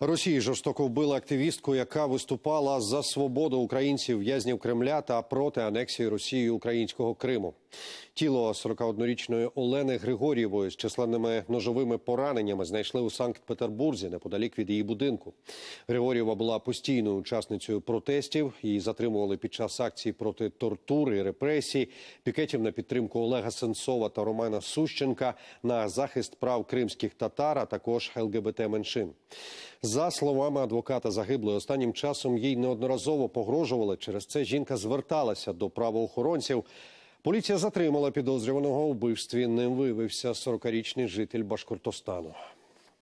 Росії жорстоко вбила активістку, яка виступала за свободу українців в'язнів Кремля та проти анексії Росією українського Криму. Тіло 41-річної Олени Григорєвої з численними ножовими пораненнями знайшли у Санкт-Петербурзі неподалік від її будинку. Григорєва була постійною учасницею протестів. Її затримували під час акцій проти тортури, репресій, пікетів на підтримку Олега Сенцова та Романа Сущенка на захист прав кримських татар, а також ЛГБТ меншин. За словами адвоката загиблої, останнім часом їй неодноразово погрожували. Через це жінка зверталася до правоохоронців. Поліція затримала підозрюваного у вбивстві. Ним виявився 40-річний житель Башкортостану.